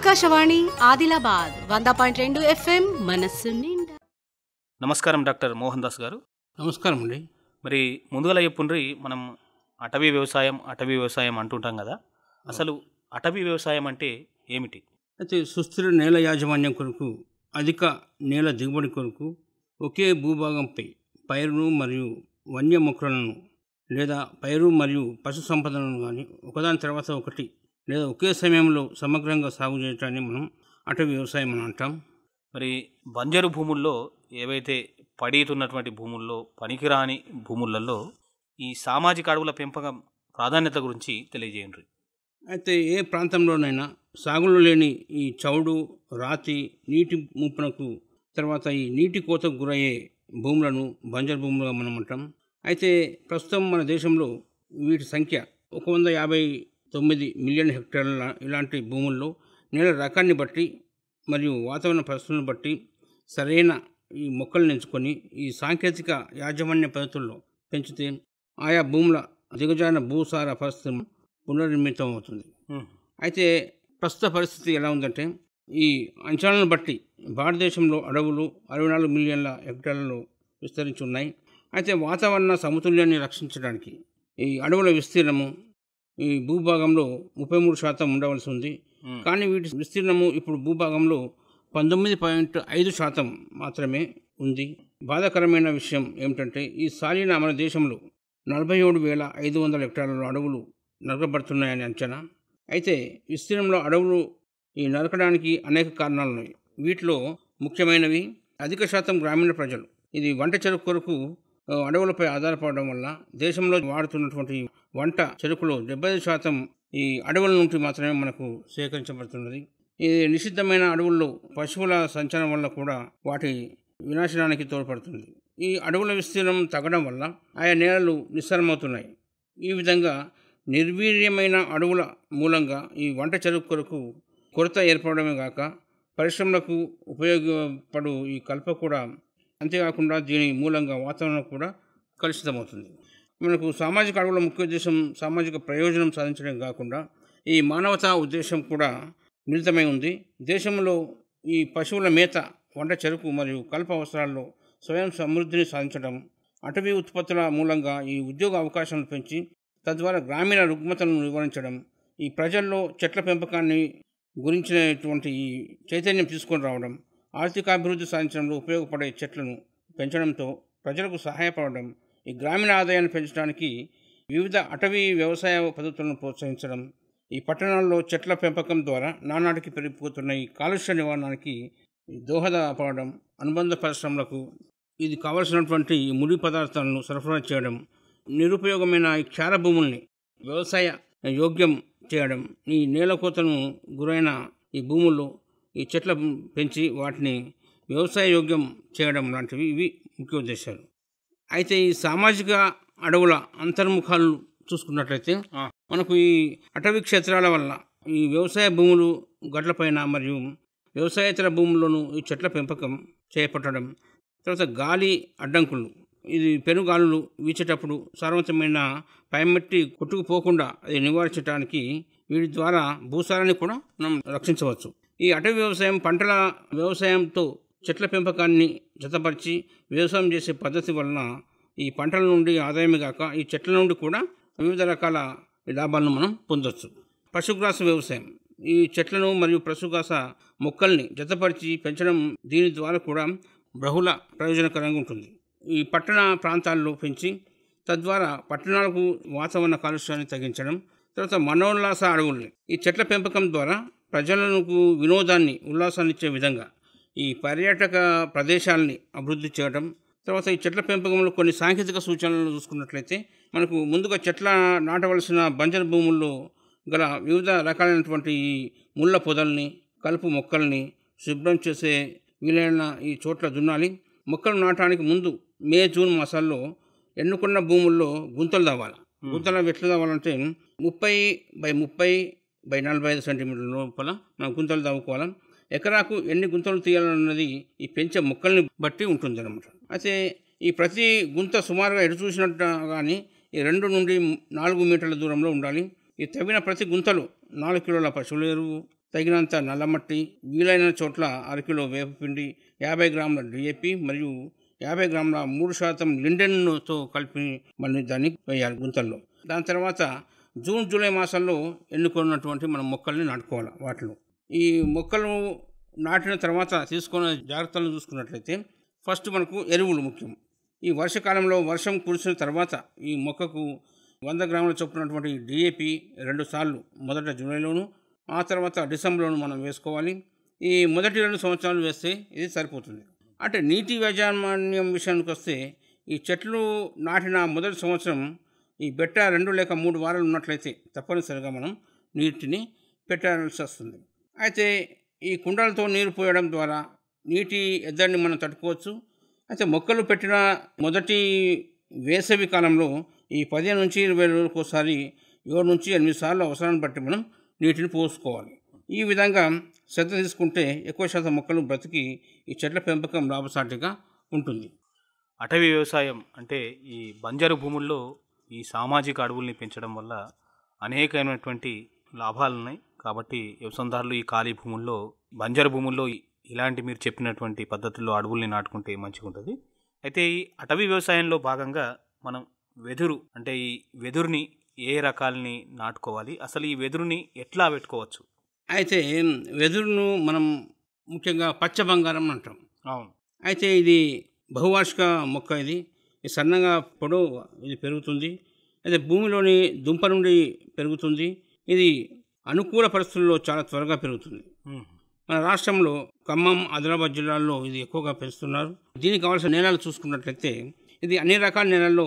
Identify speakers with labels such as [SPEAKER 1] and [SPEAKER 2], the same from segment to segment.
[SPEAKER 1] ఆకాశవాణి ఆదిలాబాద్ వంద పాయింట్ రెండు ఎఫ్ఎం మనస్సు నిండా నమస్కారం డాక్టర్ మోహన్ దాస్ గారు నమస్కారం అండి మరి ముందుగా చెప్పుండ్రి మనం అటవీ వ్యవసాయం అటవీ వ్యవసాయం అంటుంటాం కదా అసలు అటవీ వ్యవసాయం అంటే ఏమిటి
[SPEAKER 2] అయితే సుస్థిర నేల యాజమాన్యం కొరకు అధిక నేల దిగుబడి కొరకు ఒకే భూభాగంపై పైరును మరియు వన్య మొక్కలను లేదా పైరు మరియు పశు సంపదలను కానీ ఒకదాని తర్వాత ఒకటి లేదా ఒకే సమయంలో సమగ్రంగా సాగు చేయటాన్ని మనం అటవీ వ్యవసాయం అని అంటాం
[SPEAKER 1] మరి బంజరు భూముల్లో ఏవైతే పడితున్నటువంటి భూముల్లో పనికిరాని భూములలో ఈ సామాజిక అడవుల పెంపకం ప్రాధాన్యత గురించి తెలియజేయండి
[SPEAKER 2] అయితే ఏ ప్రాంతంలోనైనా సాగులో లేని ఈ చౌడు రాతి నీటి ముప్పునకు తర్వాత ఈ నీటి కోతకు గురయ్యే భూములను బంజర్ భూములుగా మనం అంటాం అయితే ప్రస్తుతం మన దేశంలో వీటి సంఖ్య ఒక వంద యాభై తొమ్మిది మిలియన్ హెక్టార్ల ఇలాంటి భూముల్లో నేల రకాన్ని బట్టి మరియు వాతావరణ పరిస్థితులను బట్టి సరైన ఈ మొక్కలను ఎంచుకొని ఈ సాంకేతిక యాజమాన్య పద్ధతుల్లో పెంచితే ఆయా భూముల దిగజాన భూసార పరిస్థితి పునర్నిర్మితం అవుతుంది అయితే ప్రస్తుత పరిస్థితి ఎలా ఉందంటే ఈ అంచనాలను బట్టి భారతదేశంలో అడవులు అరవై నాలుగు మిలియన్ల హెక్టార్లలో విస్తరించి ఉన్నాయి అయితే వాతావరణ సమతుల్యాన్ని రక్షించడానికి ఈ అడవుల విస్తీర్ణము ఈ భూభాగంలో ముప్పై మూడు శాతం ఉండవలసి ఉంది కానీ వీటి విస్తీర్ణము ఇప్పుడు భూభాగంలో పంతొమ్మిది పాయింట్ ఐదు శాతం మాత్రమే ఉంది బాధాకరమైన విషయం ఏమిటంటే ఈ సాలీన మన దేశంలో నలభై ఏడు వేల ఐదు వందల హెక్టార్ల అడవులు నరకబడుతున్నాయని అంచనా అయితే విస్తీర్ణంలో అడవులు ఈ నరకడానికి అనేక కారణాలు ఉన్నాయి వీటిలో ముఖ్యమైనవి అధిక శాతం గ్రామీణ ప్రజలు ఇది వంట చెరుకు కొరకు అడవులపై ఆధారపడడం వల్ల దేశంలో వాడుతున్నటువంటి వంట చెరుకులో డెబ్బై శాతం ఈ అడవుల నుండి మాత్రమే మనకు సేకరించబడుతున్నది ఈ నిషిద్ధమైన అడవుల్లో పశువుల సంచారం వల్ల కూడా వాటి వినాశనానికి తోడ్పడుతుంది ఈ అడవుల విస్తీర్ణం తగ్గడం వల్ల ఆయా నేలలు నిస్సారమవుతున్నాయి ఈ విధంగా నిర్వీర్యమైన అడవుల మూలంగా ఈ వంట చెరుకు కొరకు కొరత ఏర్పడమే కాక పరిశ్రమలకు ఉపయోగపడు ఈ కల్ప కూడా అంతేకాకుండా దీని మూలంగా వాతావరణం కూడా కలుషితమవుతుంది మనకు సామాజిక అడవుల ముఖ్య ఉద్దేశం సామాజిక ప్రయోజనం సాధించడం కాకుండా ఈ మానవతా ఉద్దేశం కూడా మిళితమై ఉంది దేశంలో ఈ పశువుల మేత వంట చెరుకు మరియు కల్ప అవసరాల్లో స్వయం సమృద్ధిని సాధించడం అటవీ ఉత్పత్తుల మూలంగా ఈ ఉద్యోగ అవకాశాలను పెంచి తద్వారా గ్రామీణ రుగ్మతలను నివారించడం ఈ ప్రజల్లో చెట్ల పెంపకాన్ని గురించినటువంటి ఈ చైతన్యం తీసుకొని రావడం ఆర్థికాభివృద్ధి సాధించడంలో ఉపయోగపడే చెట్లను పెంచడంతో ప్రజలకు సహాయపడడం ఈ గ్రామీణ ఆదాయాన్ని పెంచడానికి వివిధ అటవీ వ్యవసాయ పద్ధతులను ప్రోత్సహించడం ఈ పట్టణాల్లో చెట్ల పెంపకం ద్వారా నానాటికి పెరిగిపోతున్న ఈ కాలుష్య నివారణకి దోహదపడడం అనుబంధ పరిశ్రమలకు ఇది కావలసినటువంటి ముడి పదార్థాలను సరఫరా చేయడం నిరుపయోగమైన ఈ క్షార భూముల్ని వ్యవసాయ యోగ్యం చేయడం ఈ నేలకోతను గురైన ఈ భూముల్లో ఈ చెట్ల పెంచి వాటిని వ్యవసాయ యోగ్యం చేయడం లాంటివి ఇవి ముఖ్య ఉద్దేశాలు అయితే ఈ సామాజిక అడవుల అంతర్ముఖాలు చూసుకున్నట్లయితే మనకు ఈ అటవీ క్షేత్రాల వల్ల ఈ వ్యవసాయ భూములు గట్లపైన మరియు వ్యవసాయేతర భూముల్లోనూ ఈ చెట్ల పెంపకం చేపట్టడం తర్వాత గాలి అడ్డంకులు ఇది పెనుగాలులు వీచేటప్పుడు సారవంతమైన పైమట్టి కొట్టుకుపోకుండా అది నివారించడానికి వీటి ద్వారా భూసారాన్ని కూడా మనం రక్షించవచ్చు ఈ అటవీ వ్యవసాయం పంటల వ్యవసాయంతో చెట్ల పెంపకాన్ని జతపరిచి వ్యవసాయం చేసే పద్ధతి వలన ఈ పంటల నుండి ఆదాయమే కాక ఈ చెట్ల నుండి కూడా వివిధ రకాల లాభాలను మనం పొందవచ్చు పశుగ్రాస వ్యవసాయం ఈ చెట్లను మరియు పశుగ్రాస మొక్కల్ని జతపరిచి పెంచడం దీని ద్వారా కూడా బహుళ ప్రయోజనకరంగా ఉంటుంది ఈ పట్టణ ప్రాంతాల్లో పెంచి తద్వారా పట్టణాలకు వాతావరణ కాలుష్యాన్ని తగ్గించడం తర్వాత మనోల్లాస అడవుల్ని ఈ చెట్ల పెంపకం ద్వారా ప్రజలకు వినోదాన్ని ఉల్లాసాన్ని ఇచ్చే విధంగా ఈ పర్యాటక ప్రదేశాలని అభివృద్ధి చేయడం తర్వాత ఈ చెట్ల పెంపకంలో కొన్ని సాంకేతిక సూచనలు చూసుకున్నట్లయితే మనకు ముందుగా చెట్ల నాటవలసిన బంజర భూముల్లో గల వివిధ రకాలైనటువంటి ఈ ముళ్ళ పొదల్ని కలుపు మొక్కల్ని శుభ్రం చేసే వీలైన ఈ చోట్ల దున్నాలి మొక్కలు నాటడానికి ముందు మే జూన్ మాసాల్లో ఎన్నుకున్న భూముల్లో గుంతలు తవ్వాలి గుంతలు ఎట్లా తవ్వాలంటే ముప్పై బై ముప్పై బై నలభై ఐదు సెంటీమీటర్ల లోపల మనం గుంతలు తవ్వుకోవాలి ఎకరాకు ఎన్ని గుంతలు తీయాలన్నది ఈ పెంచే మొక్కల్ని బట్టి ఉంటుంది అనమాట అయితే ఈ ప్రతి గుంత సుమారుగా ఎటు చూసినట్టు కానీ ఈ రెండు నుండి నాలుగు మీటర్ల దూరంలో ఉండాలి ఈ తవ్విన ప్రతి గుంతలు నాలుగు కిలోల పశువుల ఎరువు తగినంత నల్లమట్టి వీలైన చోట్ల అరకిలో వేపపిండి యాభై గ్రాముల డిఏపి మరియు యాభై గ్రాముల మూడు శాతం లిండెన్తో కలిపి మళ్ళీ దాన్ని వేయాలి గుంతల్లో దాని తర్వాత జూన్ జూలై మాసంలో ఎన్నుకున్నటువంటి మనం మొక్కల్ని నాటుకోవాలి వాటిలో ఈ మొక్కలు నాటిన తర్వాత తీసుకున్న జాగ్రత్తలను చూసుకున్నట్లయితే ఫస్ట్ మనకు ఎరువులు ముఖ్యం ఈ వర్షకాలంలో వర్షం కురిసిన తర్వాత ఈ మొక్కకు వంద గ్రాముల చొప్పునటువంటి డిఏపి రెండు సార్లు మొదట జూలైలోను ఆ తర్వాత డిసెంబర్లోను మనం వేసుకోవాలి ఈ మొదటి రెండు సంవత్సరాలు వేస్తే ఇది సరిపోతుంది అంటే నీటి యాజమాన్యం విషయానికి వస్తే ఈ చెట్లు నాటిన మొదటి సంవత్సరం ఈ బెట్ట రెండు లేక మూడు వారాలు ఉన్నట్లయితే తప్పనిసరిగా మనం నీటిని పెట్టాల్సి వస్తుంది అయితే ఈ కుండలతో నీరు పోయడం ద్వారా నీటి ఎద్దడిని మనం తట్టుకోవచ్చు అయితే మొక్కలు పెట్టిన మొదటి వేసవి కాలంలో ఈ పదిహేను నుంచి ఇరవై రోజులకు ఒకసారి ఏడు నుంచి ఎనిమిది సార్లు అవసరాన్ని బట్టి మనం నీటిని పోసుకోవాలి ఈ విధంగా శ్రద్ధ తీసుకుంటే ఎక్కువ శాతం మొక్కలు బ్రతికి ఈ చెట్ల పెంపకం లాభసాటిగా ఉంటుంది
[SPEAKER 1] అటవీ వ్యవసాయం అంటే ఈ బంజరు భూముల్లో ఈ సామాజిక అడవుల్ని పెంచడం వల్ల అనేకమైనటువంటి లాభాలు ఉన్నాయి కాబట్టి వ్యవసాయదారులు ఈ ఖాళీ భూముల్లో బంజరు భూముల్లో ఇలాంటి మీరు చెప్పినటువంటి పద్ధతుల్లో అడవుల్ని నాటుకుంటే మంచిగా ఉంటుంది అయితే ఈ అటవీ వ్యవసాయంలో భాగంగా మనం వెదురు అంటే ఈ వెదురుని ఏ రకాలని నాటుకోవాలి అసలు ఈ వెదురుని ఎట్లా పెట్టుకోవచ్చు
[SPEAKER 2] అయితే వెదురును మనం ముఖ్యంగా పచ్చ బంగారం అంటాం అవును అయితే ఇది బహువార్షిక మొక్క ఇది ఈ సన్నగా పొడవు ఇది పెరుగుతుంది అయితే భూమిలోని దుంప నుండి పెరుగుతుంది ఇది అనుకూల పరిస్థితుల్లో చాలా త్వరగా పెరుగుతుంది మన రాష్ట్రంలో ఖమ్మం ఆదిలాబాద్ జిల్లాల్లో ఇది ఎక్కువగా పెంచుతున్నారు దీనికి కావాల్సిన నేలలు చూసుకున్నట్లయితే ఇది అన్ని రకాల నేలల్లో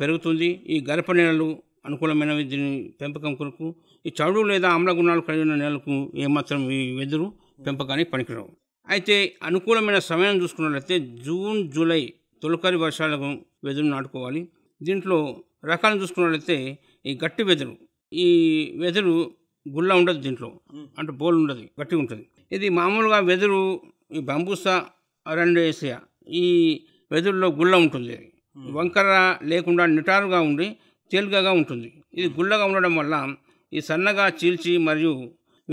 [SPEAKER 2] పెరుగుతుంది ఈ గర్భ నేలలు అనుకూలమైనవి దీని పెంపకం కొరకు ఈ చౌడు లేదా ఆమ్ల గుణాలు కలిగి ఉన్న నేలకు ఏమాత్రం ఈ వెదురు పెంపకానికి పనికిరావు అయితే అనుకూలమైన సమయం చూసుకున్నట్లయితే జూన్ జూలై తొలకరి వర్షాలకు వెదురు నాటుకోవాలి దీంట్లో రకాలను చూసుకున్నట్లయితే ఈ గట్టి వెదురు ఈ వెదురు గుళ్ళ ఉండదు దీంట్లో అంటే బోల్ ఉండదు గట్టిగా ఉంటుంది ఇది మామూలుగా వెదురు ఈ బంబూసా ఏసియా ఈ వెదురులో గుళ్ళ ఉంటుంది వంకర లేకుండా నిటారుగా ఉండి తేలికగా ఉంటుంది ఇది గుళ్ళగా ఉండడం వల్ల ఈ సన్నగా చీల్చి మరియు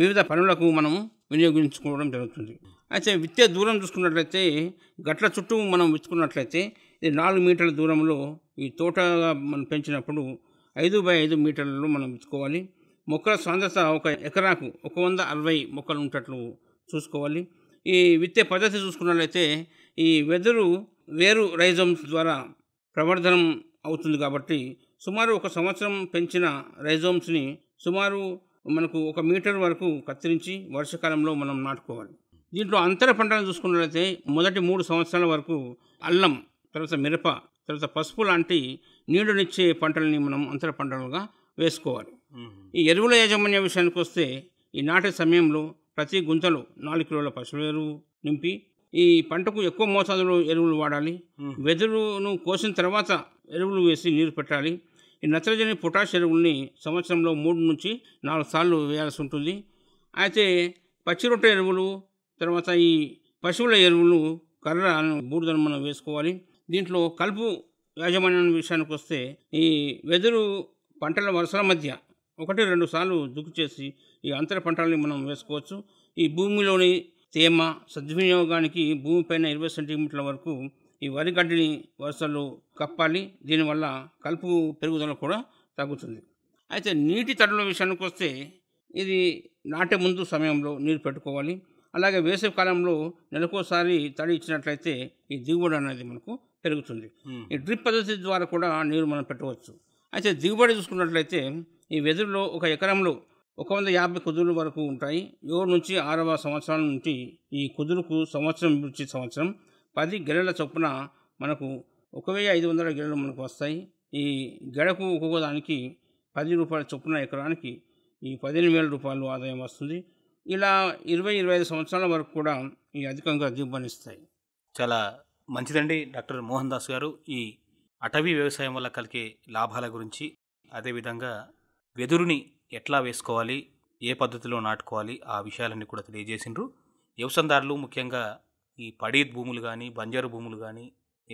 [SPEAKER 2] వివిధ పనులకు మనం వినియోగించుకోవడం జరుగుతుంది అయితే విత్తే దూరం చూసుకున్నట్లయితే గట్ల చుట్టూ మనం విచ్చుకున్నట్లయితే ఇది నాలుగు మీటర్ల దూరంలో ఈ తోటగా మనం పెంచినప్పుడు ఐదు బై ఐదు మీటర్లలో మనం విచ్చుకోవాలి మొక్కల సాంద్రత ఒక ఎకరాకు ఒక వంద అరవై మొక్కలు ఉన్నట్లు చూసుకోవాలి ఈ విత్తే పద్ధతి చూసుకున్నట్లయితే ఈ వెదురు వేరు రైజోమ్స్ ద్వారా ప్రవర్ధనం అవుతుంది కాబట్టి సుమారు ఒక సంవత్సరం పెంచిన రైజోమ్స్ని సుమారు మనకు ఒక మీటర్ వరకు కత్తిరించి వర్షాకాలంలో మనం నాటుకోవాలి దీంట్లో అంతర పంటలను చూసుకున్నట్లయితే మొదటి మూడు సంవత్సరాల వరకు అల్లం తర్వాత మిరప తర్వాత పసుపు లాంటి నీడునిచ్చే పంటలని మనం అంతర పంటలుగా వేసుకోవాలి ఈ ఎరువుల యాజమాన్య విషయానికి వస్తే ఈ నాటే సమయంలో ప్రతి గుంతలో నాలుగు కిలోల పశువుల ఎరువు నింపి ఈ పంటకు ఎక్కువ మోతాదులో ఎరువులు వాడాలి వెదురును కోసిన తర్వాత ఎరువులు వేసి నీరు పెట్టాలి ఈ నత్రజని పొటాష్ ఎరువుల్ని సంవత్సరంలో మూడు నుంచి నాలుగు సార్లు వేయాల్సి ఉంటుంది అయితే పచ్చిరొట్ట ఎరువులు తర్వాత ఈ పశువుల ఎరువులు కర్ర బూడిదను మనం వేసుకోవాలి దీంట్లో కలుపు యాజమాన్యం విషయానికి వస్తే ఈ వెదురు పంటల వరుసల మధ్య ఒకటి రెండు సార్లు దుక్కు చేసి ఈ అంతర పంటలని మనం వేసుకోవచ్చు ఈ భూమిలోని తేమ సద్వినియోగానికి భూమిపైన ఇరవై సెంటీమీటర్ల వరకు ఈ వరి గడ్డిని వరుసలు కప్పాలి దీనివల్ల కలుపు పెరుగుదల కూడా తగ్గుతుంది అయితే నీటి తడుల విషయానికి వస్తే ఇది నాటే ముందు సమయంలో నీరు పెట్టుకోవాలి అలాగే వేసవి కాలంలో నెలకోసారి తడి ఇచ్చినట్లయితే ఈ దిగుబడి అనేది మనకు పెరుగుతుంది ఈ డ్రిప్ పద్ధతి ద్వారా కూడా నీరు మనం పెట్టవచ్చు అయితే దిగుబడి చూసుకున్నట్లయితే ఈ వెదురులో ఒక ఎకరంలో ఒక వంద యాభై కుదురుల వరకు ఉంటాయి ఏడు నుంచి ఆరవ సంవత్సరం నుండి ఈ కుదురుకు సంవత్సరం నుంచి సంవత్సరం పది గెలల చొప్పున మనకు ఒక వెయ్యి ఐదు వందల గెలలు మనకు వస్తాయి ఈ గడకు ఒక్కొక్క దానికి పది రూపాయల చొప్పున ఎకరానికి ఈ పదిహేను వేల రూపాయలు ఆదాయం వస్తుంది ఇలా
[SPEAKER 1] ఇరవై ఇరవై ఐదు సంవత్సరాల వరకు కూడా ఈ అధికంగా దిగుబడిస్తాయి చాలా మంచిదండి డాక్టర్ మోహన్ దాస్ గారు ఈ అటవీ వ్యవసాయం వల్ల కలిగే లాభాల గురించి అదేవిధంగా వెదురుని ఎట్లా వేసుకోవాలి ఏ పద్ధతిలో నాటుకోవాలి ఆ విషయాలన్నీ కూడా తెలియజేసిండ్రు వ్యవసాయదారులు ముఖ్యంగా ఈ పడీ భూములు కానీ బంజారు భూములు కానీ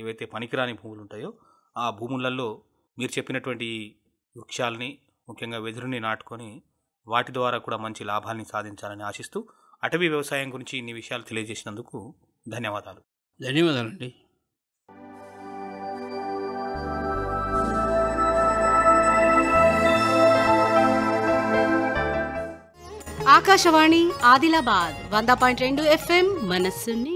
[SPEAKER 1] ఏవైతే పనికిరాని భూములు ఉంటాయో ఆ భూములలో మీరు చెప్పినటువంటి వృక్షాలని ముఖ్యంగా వెదురుని నాటుకొని వాటి ద్వారా కూడా మంచి లాభాల్ని సాధించాలని ఆశిస్తూ అటవీ వ్యవసాయం గురించి ఇన్ని విషయాలు తెలియజేసినందుకు ధన్యవాదాలు
[SPEAKER 2] ధన్యవాదాలండి
[SPEAKER 1] ఆకాశవాణి ఆదిలాబాద్ వంద పాయింట్ రెండు ఎఫ్ఎం మనస్సుని